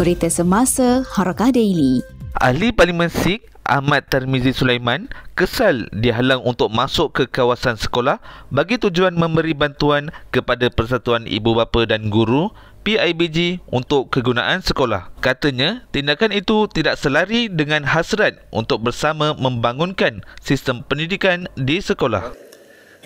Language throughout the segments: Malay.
berita semasa Harakah Daily. Ahli Parlimen Sikh Ahmad Tarmizi Sulaiman kesal dihalang untuk masuk ke kawasan sekolah bagi tujuan memberi bantuan kepada Persatuan Ibu Bapa dan Guru PIBG untuk kegunaan sekolah. Katanya, tindakan itu tidak selari dengan hasrat untuk bersama membangunkan sistem pendidikan di sekolah.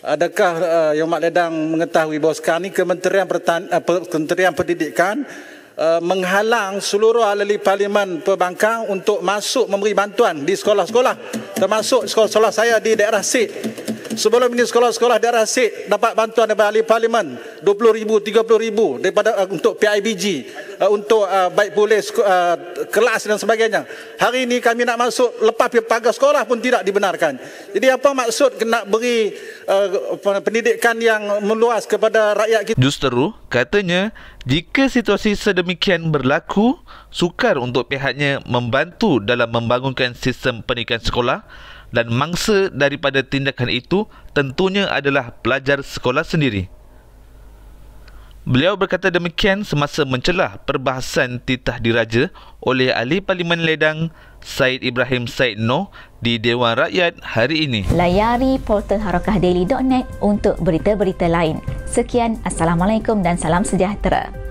Adakah uh, Yomak Ledang mengetahui bahawa sekarang ini Kementerian, Pertan, uh, Kementerian Pendidikan Uh, menghalang seluruh ahli parlimen pembangkang untuk masuk memberi bantuan di sekolah-sekolah termasuk sekolah-sekolah saya di daerah Sik. Sebelum ini sekolah-sekolah daerah Sik dapat bantuan daripada ahli parlimen 30 ribu daripada uh, untuk PIBG uh, untuk uh, baik boleh uh, kelas dan sebagainya. Hari ini kami nak masuk lepas pagar sekolah pun tidak dibenarkan. Jadi apa maksud nak beri uh, pendidikan yang meluas kepada rakyat kita. Justeru, katanya jika situasi sedemikian berlaku, sukar untuk pihaknya membantu dalam membangunkan sistem pendidikan sekolah dan mangsa daripada tindakan itu tentunya adalah pelajar sekolah sendiri. Beliau berkata demikian semasa mencelah perbahasan titah diraja oleh ahli Parlimen Ledang Said Ibrahim Said No di Dewan Rakyat hari ini. Layari portal harakahdaily.net untuk berita-berita lain. Sekian, Assalamualaikum dan salam sejahtera.